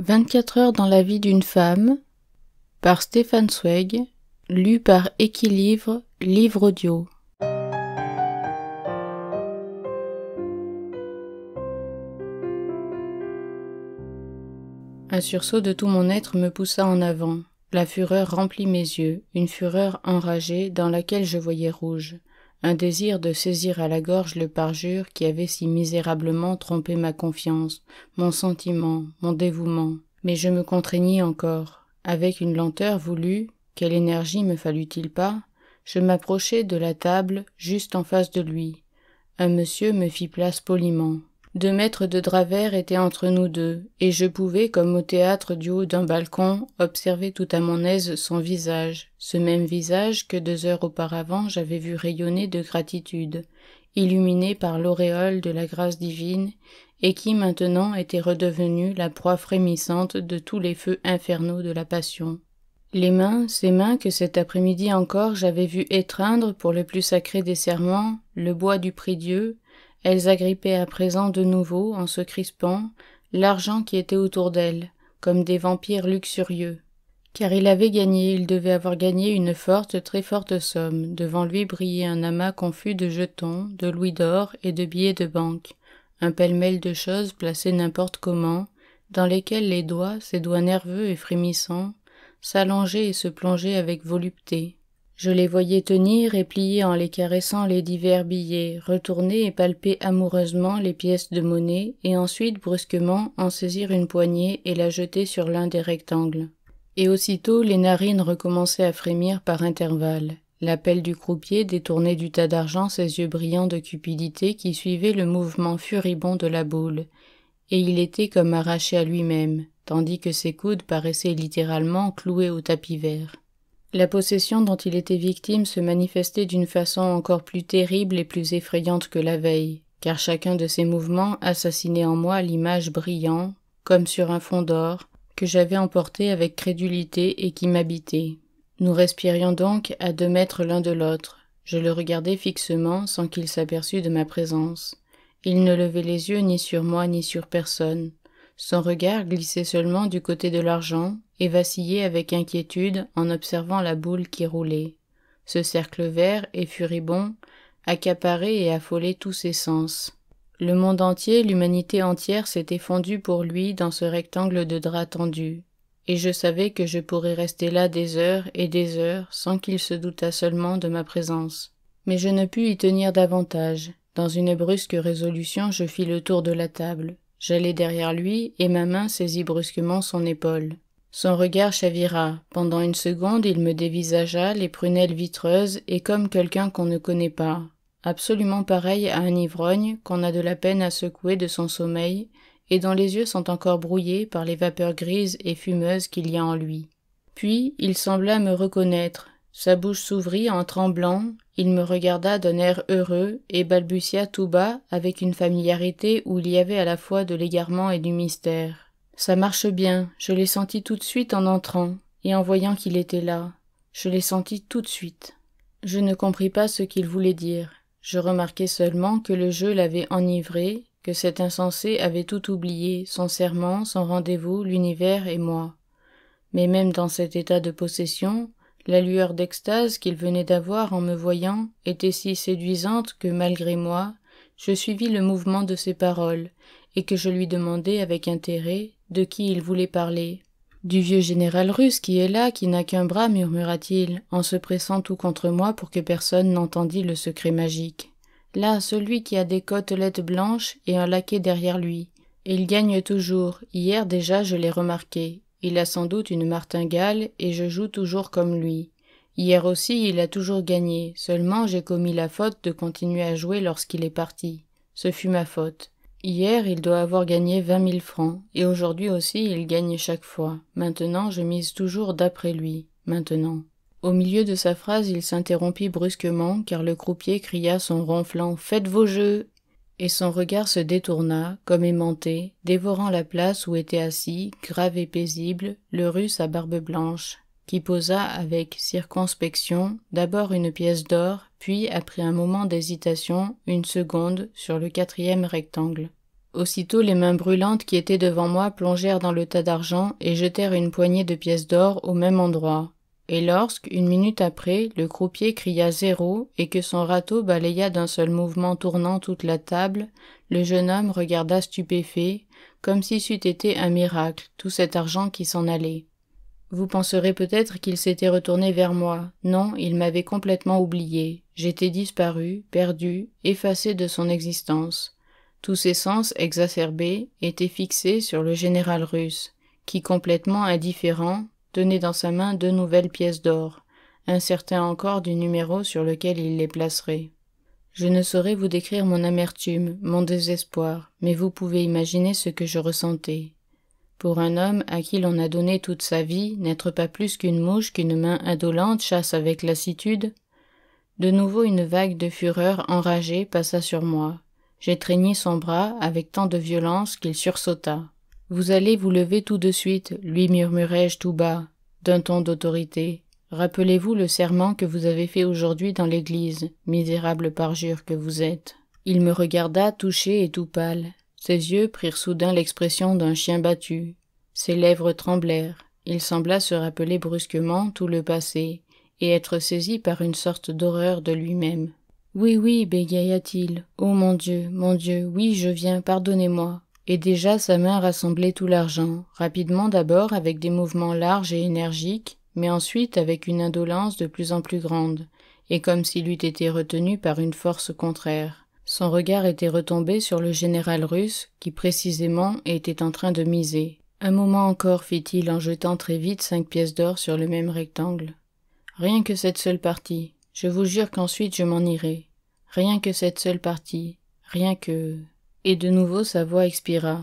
24 heures dans la vie d'une femme par Stéphane Zweig, lu par Équilibre livre audio. Un sursaut de tout mon être me poussa en avant. La fureur remplit mes yeux, une fureur enragée dans laquelle je voyais rouge un désir de saisir à la gorge le parjure qui avait si misérablement trompé ma confiance, mon sentiment, mon dévouement. Mais je me contraignis encore. Avec une lenteur voulue, quelle énergie me fallut-il pas, je m'approchai de la table juste en face de lui. Un monsieur me fit place poliment. Deux mètres de drap vert étaient entre nous deux, et je pouvais, comme au théâtre du haut d'un balcon, observer tout à mon aise son visage, ce même visage que deux heures auparavant j'avais vu rayonner de gratitude, illuminé par l'auréole de la grâce divine, et qui maintenant était redevenue la proie frémissante de tous les feux infernaux de la passion. Les mains, ces mains que cet après-midi encore j'avais vu étreindre pour le plus sacré des serments, le bois du prie-dieu, elles agrippaient à présent de nouveau, en se crispant, l'argent qui était autour d'elles, comme des vampires luxurieux. Car il avait gagné, il devait avoir gagné une forte, très forte somme. Devant lui brillait un amas confus de jetons, de louis d'or et de billets de banque, un pêle-mêle de choses placées n'importe comment, dans lesquelles les doigts, ses doigts nerveux et frémissants, s'allongeaient et se plongeaient avec volupté. Je les voyais tenir et plier en les caressant les divers billets, retourner et palper amoureusement les pièces de monnaie, et ensuite brusquement en saisir une poignée et la jeter sur l'un des rectangles. Et aussitôt les narines recommençaient à frémir par intervalles. L'appel du croupier détournait du tas d'argent ses yeux brillants de cupidité qui suivaient le mouvement furibond de la boule, et il était comme arraché à lui-même, tandis que ses coudes paraissaient littéralement cloués au tapis vert. La possession dont il était victime se manifestait d'une façon encore plus terrible et plus effrayante que la veille, car chacun de ses mouvements assassinait en moi l'image brillant, comme sur un fond d'or, que j'avais emporté avec crédulité et qui m'habitait. Nous respirions donc à deux mètres l'un de l'autre. Je le regardais fixement sans qu'il s'aperçût de ma présence. Il ne levait les yeux ni sur moi ni sur personne. Son regard glissait seulement du côté de l'argent, et vacillait avec inquiétude en observant la boule qui roulait. Ce cercle vert et furibond accaparait et affolait tous ses sens. Le monde entier, l'humanité entière s'était fondue pour lui dans ce rectangle de drap tendu, et je savais que je pourrais rester là des heures et des heures sans qu'il se doutât seulement de ma présence. Mais je ne pus y tenir davantage. Dans une brusque résolution, je fis le tour de la table. J'allai derrière lui, et ma main saisit brusquement son épaule. Son regard chavira. Pendant une seconde, il me dévisagea, les prunelles vitreuses, et comme quelqu'un qu'on ne connaît pas, absolument pareil à un ivrogne qu'on a de la peine à secouer de son sommeil, et dont les yeux sont encore brouillés par les vapeurs grises et fumeuses qu'il y a en lui. Puis il sembla me reconnaître. Sa bouche s'ouvrit en tremblant, il me regarda d'un air heureux et balbutia tout bas avec une familiarité où il y avait à la fois de l'égarement et du mystère. Ça marche bien, je l'ai senti tout de suite en entrant, et en voyant qu'il était là. Je l'ai senti tout de suite. Je ne compris pas ce qu'il voulait dire. Je remarquai seulement que le jeu l'avait enivré, que cet insensé avait tout oublié, son serment, son rendez-vous, l'univers et moi. Mais même dans cet état de possession, la lueur d'extase qu'il venait d'avoir en me voyant était si séduisante que, malgré moi, je suivis le mouvement de ses paroles, et que je lui demandai avec intérêt de qui il voulait parler Du vieux général russe qui est là, qui n'a qu'un bras, murmura-t-il, en se pressant tout contre moi pour que personne n'entendît le secret magique. Là, celui qui a des côtelettes blanches et un laquais derrière lui. Il gagne toujours. Hier déjà, je l'ai remarqué. Il a sans doute une martingale et je joue toujours comme lui. Hier aussi, il a toujours gagné. Seulement, j'ai commis la faute de continuer à jouer lorsqu'il est parti. Ce fut ma faute. Hier, il doit avoir gagné vingt mille francs, et aujourd'hui aussi il gagne chaque fois. Maintenant, je mise toujours d'après lui. Maintenant. Au milieu de sa phrase, il s'interrompit brusquement, car le croupier cria son ronflant Faites vos jeux Et son regard se détourna, comme aimanté, dévorant la place où était assis, grave et paisible, le russe à barbe blanche, qui posa avec circonspection d'abord une pièce d'or, puis après un moment d'hésitation, une seconde, sur le quatrième rectangle. Aussitôt les mains brûlantes qui étaient devant moi plongèrent dans le tas d'argent et jetèrent une poignée de pièces d'or au même endroit. Et lorsque, une minute après, le croupier cria zéro et que son râteau balaya d'un seul mouvement tournant toute la table, le jeune homme regarda stupéfait, comme si c'eût été un miracle, tout cet argent qui s'en allait. Vous penserez peut-être qu'il s'était retourné vers moi. Non, il m'avait complètement oublié. J'étais disparu, perdu, effacé de son existence. Tous ses sens exacerbés étaient fixés sur le général russe, qui, complètement indifférent, tenait dans sa main deux nouvelles pièces d'or, incertain encore du numéro sur lequel il les placerait. Je ne saurais vous décrire mon amertume, mon désespoir, mais vous pouvez imaginer ce que je ressentais. Pour un homme à qui l'on a donné toute sa vie, n'être pas plus qu'une mouche qu'une main indolente chasse avec lassitude, de nouveau une vague de fureur enragée passa sur moi. J'étreignis son bras avec tant de violence qu'il sursauta. Vous allez vous lever tout de suite, lui murmurai-je tout bas, d'un ton d'autorité. Rappelez-vous le serment que vous avez fait aujourd'hui dans l'église, misérable parjure que vous êtes. Il me regarda touché et tout pâle. Ses yeux prirent soudain l'expression d'un chien battu. Ses lèvres tremblèrent. Il sembla se rappeler brusquement tout le passé, et être saisi par une sorte d'horreur de lui-même. Oui, oui, bégaya-t-il. Oh mon Dieu, mon Dieu, oui, je viens, pardonnez-moi. Et déjà sa main rassemblait tout l'argent, rapidement d'abord avec des mouvements larges et énergiques, mais ensuite avec une indolence de plus en plus grande, et comme s'il eût été retenu par une force contraire. Son regard était retombé sur le général russe, qui précisément était en train de miser. Un moment encore, fit-il en jetant très vite cinq pièces d'or sur le même rectangle. Rien que cette seule partie. Je vous jure qu'ensuite je m'en irai. Rien que cette seule partie. Rien que... Et de nouveau sa voix expira.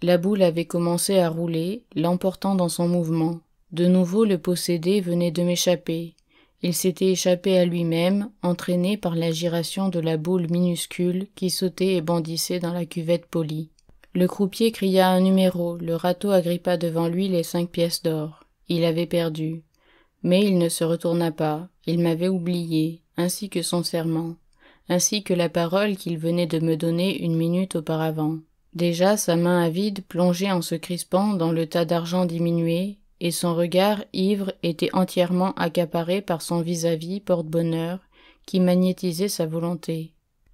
La boule avait commencé à rouler, l'emportant dans son mouvement. De nouveau le possédé venait de m'échapper. Il s'était échappé à lui-même, entraîné par la giration de la boule minuscule qui sautait et bondissait dans la cuvette polie. Le croupier cria un numéro, le râteau agrippa devant lui les cinq pièces d'or. Il avait perdu. Mais il ne se retourna pas, il m'avait oublié, ainsi que son serment, ainsi que la parole qu'il venait de me donner une minute auparavant. Déjà sa main avide plongeait en se crispant dans le tas d'argent diminué, et son regard ivre était entièrement accaparé par son vis-à-vis porte-bonheur qui magnétisait sa volonté.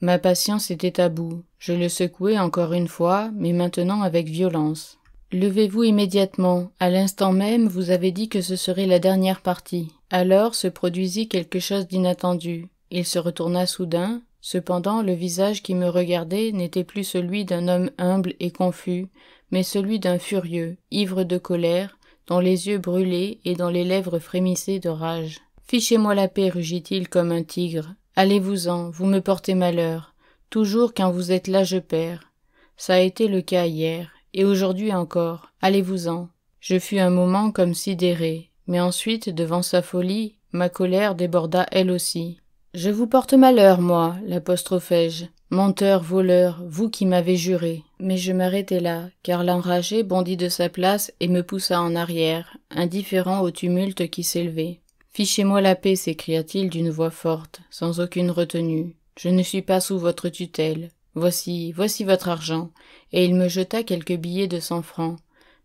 Ma patience était à bout. Je le secouai encore une fois, mais maintenant avec violence. Levez-vous immédiatement. À l'instant même, vous avez dit que ce serait la dernière partie. Alors se produisit quelque chose d'inattendu. Il se retourna soudain. Cependant, le visage qui me regardait n'était plus celui d'un homme humble et confus, mais celui d'un furieux, ivre de colère, dont les yeux brûlaient et dont les lèvres frémissaient de rage. Fichez-moi la paix, rugit-il comme un tigre. Allez-vous-en, vous me portez malheur. Toujours quand vous êtes là, je perds. Ça a été le cas hier et aujourd'hui encore, allez-vous-en. Je fus un moment comme sidéré, mais ensuite, devant sa folie, ma colère déborda elle aussi. Je vous porte malheur, moi, l'apostrophai-je. Menteur, voleur, vous qui m'avez juré. Mais je m'arrêtai là, car l'enragé bondit de sa place et me poussa en arrière, indifférent au tumulte qui s'élevait. Fichez-moi la paix, s'écria-t-il d'une voix forte, sans aucune retenue. Je ne suis pas sous votre tutelle. Voici, voici votre argent. Et il me jeta quelques billets de cent francs.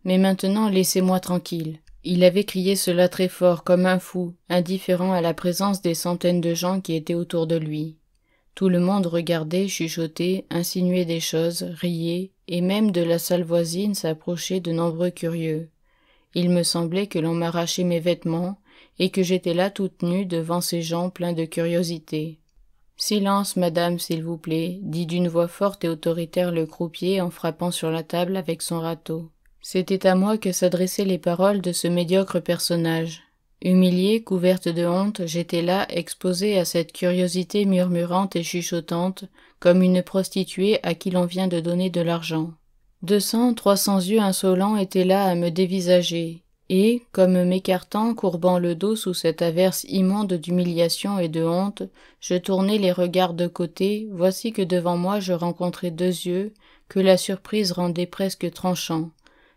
Mais maintenant laissez-moi tranquille. Il avait crié cela très fort, comme un fou, indifférent à la présence des centaines de gens qui étaient autour de lui. Tout le monde regardait, chuchotait, insinuait des choses, riait, et même de la salle voisine s'approchaient de nombreux curieux. Il me semblait que l'on m'arrachait mes vêtements, et que j'étais là toute nue devant ces gens pleins de curiosité. Silence, madame, s'il vous plaît, dit d'une voix forte et autoritaire le croupier en frappant sur la table avec son râteau. C'était à moi que s'adressaient les paroles de ce médiocre personnage. Humiliée, couverte de honte, j'étais là, exposée à cette curiosité murmurante et chuchotante, comme une prostituée à qui l'on vient de donner de l'argent. Deux cents, trois cents yeux insolents étaient là à me dévisager, et, comme m'écartant, courbant le dos sous cette averse immonde d'humiliation et de honte, je tournai les regards de côté, voici que devant moi je rencontrai deux yeux, que la surprise rendait presque tranchants.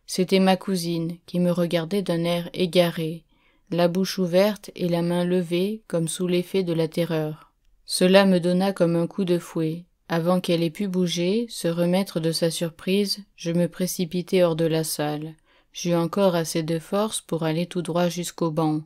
C'était ma cousine, qui me regardait d'un air égaré, la bouche ouverte et la main levée, comme sous l'effet de la terreur. Cela me donna comme un coup de fouet. Avant qu'elle ait pu bouger, se remettre de sa surprise, je me précipitai hors de la salle. J'eus encore assez de force pour aller tout droit jusqu'au banc,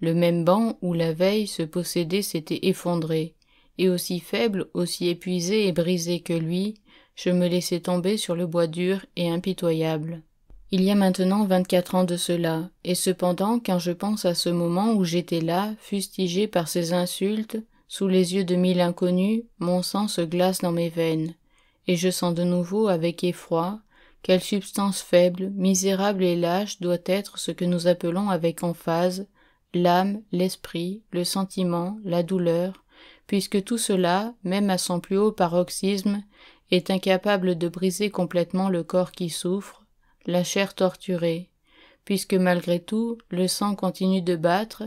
le même banc où la veille se possédé s'était effondré, et aussi faible, aussi épuisé et brisé que lui, je me laissais tomber sur le bois dur et impitoyable. Il y a maintenant vingt-quatre ans de cela, et cependant, quand je pense à ce moment où j'étais là, fustigé par ces insultes, sous les yeux de mille inconnus, mon sang se glace dans mes veines, et je sens de nouveau avec effroi quelle substance faible, misérable et lâche doit être ce que nous appelons avec emphase l'âme, l'esprit, le sentiment, la douleur, puisque tout cela, même à son plus haut paroxysme, est incapable de briser complètement le corps qui souffre, la chair torturée, puisque malgré tout le sang continue de battre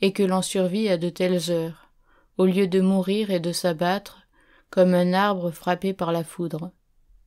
et que l'on survit à de telles heures, au lieu de mourir et de s'abattre, comme un arbre frappé par la foudre.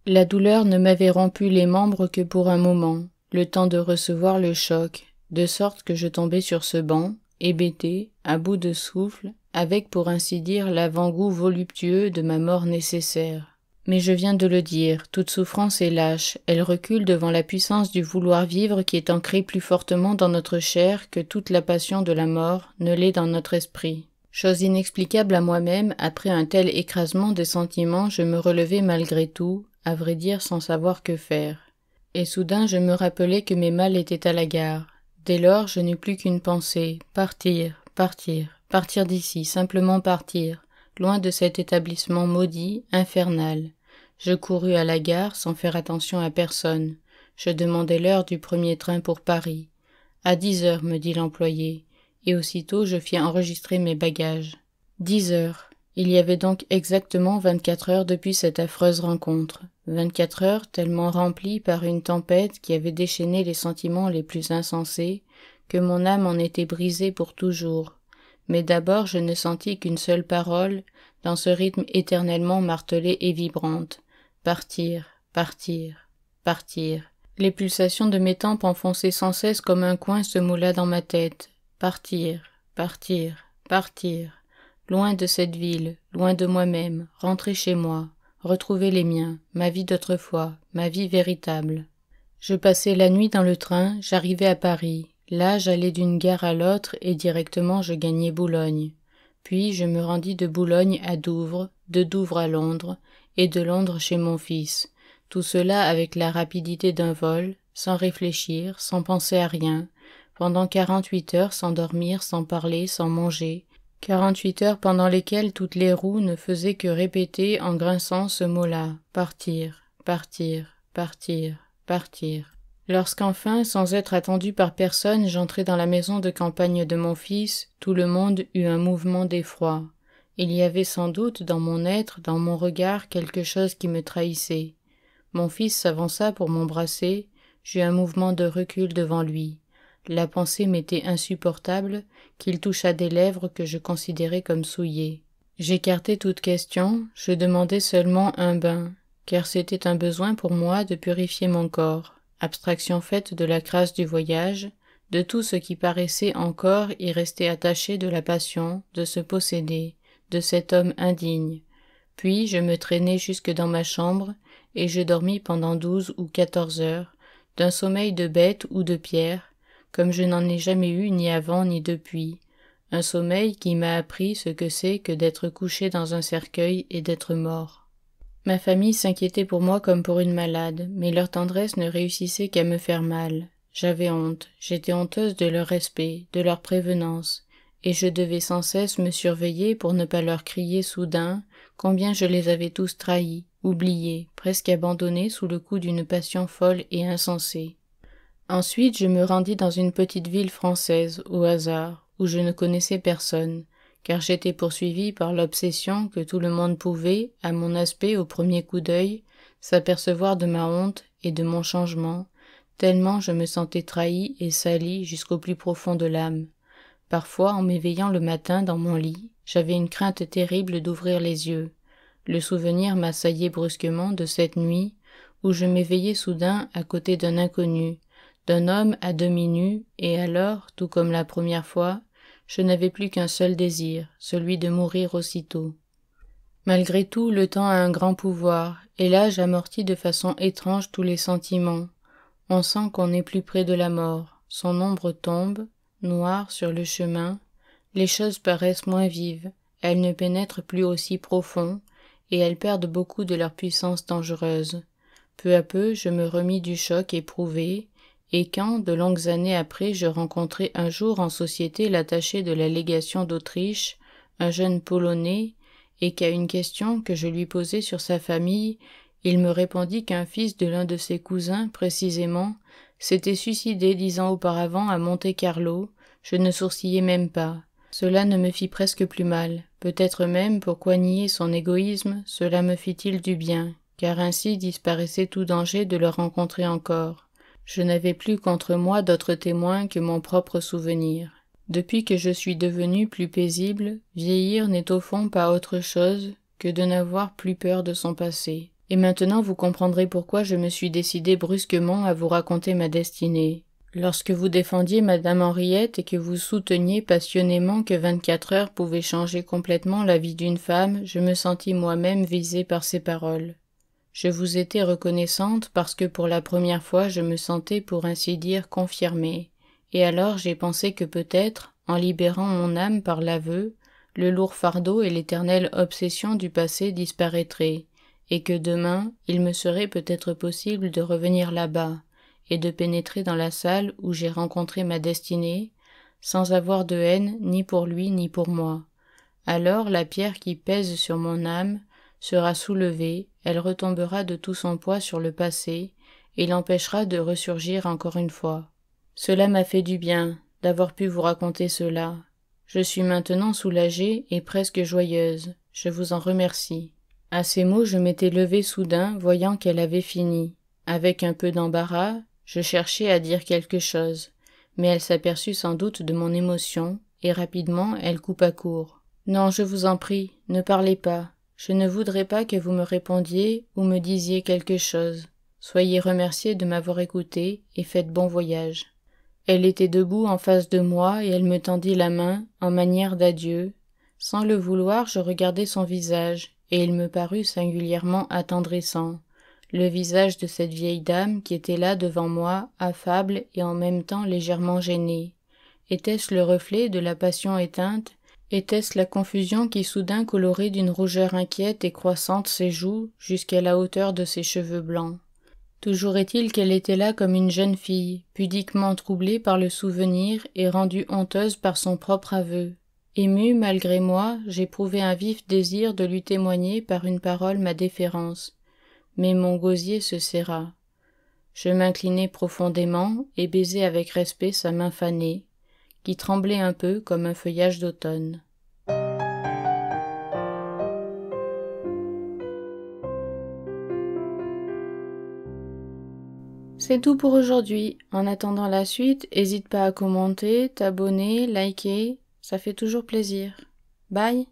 La douleur ne m'avait rompu les membres que pour un moment, le temps de recevoir le choc, de sorte que je tombais sur ce banc, hébété, à bout de souffle, avec pour ainsi dire l'avant-goût voluptueux de ma mort nécessaire. Mais je viens de le dire, toute souffrance est lâche, elle recule devant la puissance du vouloir vivre qui est ancrée plus fortement dans notre chair que toute la passion de la mort ne l'est dans notre esprit. Chose inexplicable à moi-même, après un tel écrasement des sentiments, je me relevai malgré tout, à vrai dire sans savoir que faire. Et soudain je me rappelais que mes malles étaient à la gare. Dès lors je n'eus plus qu'une pensée partir, partir, partir d'ici, simplement partir, loin de cet établissement maudit, infernal. Je courus à la gare sans faire attention à personne. Je demandai l'heure du premier train pour Paris. À dix heures, me dit l'employé, et aussitôt je fis enregistrer mes bagages. Dix heures. Il y avait donc exactement vingt-quatre heures depuis cette affreuse rencontre, vingt-quatre heures tellement remplies par une tempête qui avait déchaîné les sentiments les plus insensés, que mon âme en était brisée pour toujours. Mais d'abord je ne sentis qu'une seule parole, dans ce rythme éternellement martelé et vibrante. Partir, partir, partir. Les pulsations de mes tempes enfoncées sans cesse comme un coin se moula dans ma tête. Partir, partir, partir loin de cette ville, loin de moi-même, rentrer chez moi, retrouver les miens, ma vie d'autrefois, ma vie véritable. Je passai la nuit dans le train, j'arrivais à Paris. Là, j'allais d'une gare à l'autre et directement je gagnais Boulogne. Puis je me rendis de Boulogne à Douvres, de Douvres à Londres, et de Londres chez mon fils. Tout cela avec la rapidité d'un vol, sans réfléchir, sans penser à rien, pendant quarante-huit heures sans dormir, sans parler, sans manger, Quarante-huit heures pendant lesquelles toutes les roues ne faisaient que répéter en grinçant ce mot-là partir, partir, partir, partir. Lorsqu'enfin, sans être attendu par personne, j'entrai dans la maison de campagne de mon fils, tout le monde eut un mouvement d'effroi. Il y avait sans doute dans mon être, dans mon regard, quelque chose qui me trahissait. Mon fils s'avança pour m'embrasser, j'eus un mouvement de recul devant lui. La pensée m'était insupportable qu'il toucha des lèvres que je considérais comme souillées. J'écartai toute question, je demandai seulement un bain, car c'était un besoin pour moi de purifier mon corps, abstraction faite de la crasse du voyage, de tout ce qui paraissait encore y rester attaché de la passion, de se posséder, de cet homme indigne. Puis je me traînai jusque dans ma chambre, et je dormis pendant douze ou quatorze heures, d'un sommeil de bête ou de pierre, comme je n'en ai jamais eu ni avant ni depuis, un sommeil qui m'a appris ce que c'est que d'être couché dans un cercueil et d'être mort. Ma famille s'inquiétait pour moi comme pour une malade, mais leur tendresse ne réussissait qu'à me faire mal. J'avais honte, j'étais honteuse de leur respect, de leur prévenance, et je devais sans cesse me surveiller pour ne pas leur crier soudain combien je les avais tous trahis, oubliés, presque abandonnés sous le coup d'une passion folle et insensée. Ensuite, je me rendis dans une petite ville française, au hasard, où je ne connaissais personne, car j'étais poursuivi par l'obsession que tout le monde pouvait, à mon aspect au premier coup d'œil, s'apercevoir de ma honte et de mon changement, tellement je me sentais trahi et sali jusqu'au plus profond de l'âme. Parfois, en m'éveillant le matin dans mon lit, j'avais une crainte terrible d'ouvrir les yeux. Le souvenir m'assaillait brusquement de cette nuit où je m'éveillais soudain à côté d'un inconnu, d'un homme à demi nu, et alors, tout comme la première fois, je n'avais plus qu'un seul désir, celui de mourir aussitôt. Malgré tout, le temps a un grand pouvoir, et l'âge amortit de façon étrange tous les sentiments. On sent qu'on est plus près de la mort, son ombre tombe, noire sur le chemin, les choses paraissent moins vives, elles ne pénètrent plus aussi profond, et elles perdent beaucoup de leur puissance dangereuse. Peu à peu, je me remis du choc éprouvé, et quand, de longues années après, je rencontrai un jour en société l'attaché de la légation d'Autriche, un jeune Polonais, et qu'à une question que je lui posai sur sa famille, il me répondit qu'un fils de l'un de ses cousins, précisément, s'était suicidé dix ans auparavant à Monte-Carlo, je ne sourcillais même pas. Cela ne me fit presque plus mal. Peut-être même, pour nier son égoïsme, cela me fit-il du bien, car ainsi disparaissait tout danger de le rencontrer encore. Je n'avais plus contre moi d'autres témoins que mon propre souvenir. Depuis que je suis devenu plus paisible, vieillir n'est au fond pas autre chose que de n'avoir plus peur de son passé. Et maintenant vous comprendrez pourquoi je me suis décidé brusquement à vous raconter ma destinée. Lorsque vous défendiez Madame Henriette et que vous souteniez passionnément que vingt-quatre heures pouvaient changer complètement la vie d'une femme, je me sentis moi-même visé par ces paroles. Je vous étais reconnaissante parce que pour la première fois je me sentais pour ainsi dire confirmée, et alors j'ai pensé que peut-être, en libérant mon âme par l'aveu, le lourd fardeau et l'éternelle obsession du passé disparaîtraient, et que demain il me serait peut-être possible de revenir là-bas, et de pénétrer dans la salle où j'ai rencontré ma destinée, sans avoir de haine ni pour lui ni pour moi. Alors la pierre qui pèse sur mon âme, sera soulevée, elle retombera de tout son poids sur le passé, et l'empêchera de ressurgir encore une fois. Cela m'a fait du bien d'avoir pu vous raconter cela. Je suis maintenant soulagée et presque joyeuse. Je vous en remercie. À ces mots, je m'étais levée soudain, voyant qu'elle avait fini. Avec un peu d'embarras, je cherchais à dire quelque chose, mais elle s'aperçut sans doute de mon émotion, et rapidement elle coupa court. Non, je vous en prie, ne parlez pas, je ne voudrais pas que vous me répondiez ou me disiez quelque chose. Soyez remercié de m'avoir écouté et faites bon voyage. Elle était debout en face de moi et elle me tendit la main en manière d'adieu. Sans le vouloir, je regardai son visage et il me parut singulièrement attendrissant. Le visage de cette vieille dame qui était là devant moi, affable et en même temps légèrement gênée. Était-ce le reflet de la passion éteinte était-ce la confusion qui soudain colorait d'une rougeur inquiète et croissante ses joues jusqu'à la hauteur de ses cheveux blancs Toujours est-il qu'elle était là comme une jeune fille, pudiquement troublée par le souvenir et rendue honteuse par son propre aveu. Émue malgré moi, j'éprouvais un vif désir de lui témoigner par une parole ma déférence. Mais mon gosier se serra. Je m'inclinai profondément et baisai avec respect sa main fanée qui tremblait un peu comme un feuillage d'automne. C'est tout pour aujourd'hui. En attendant la suite, n'hésite pas à commenter, t'abonner, liker, ça fait toujours plaisir. Bye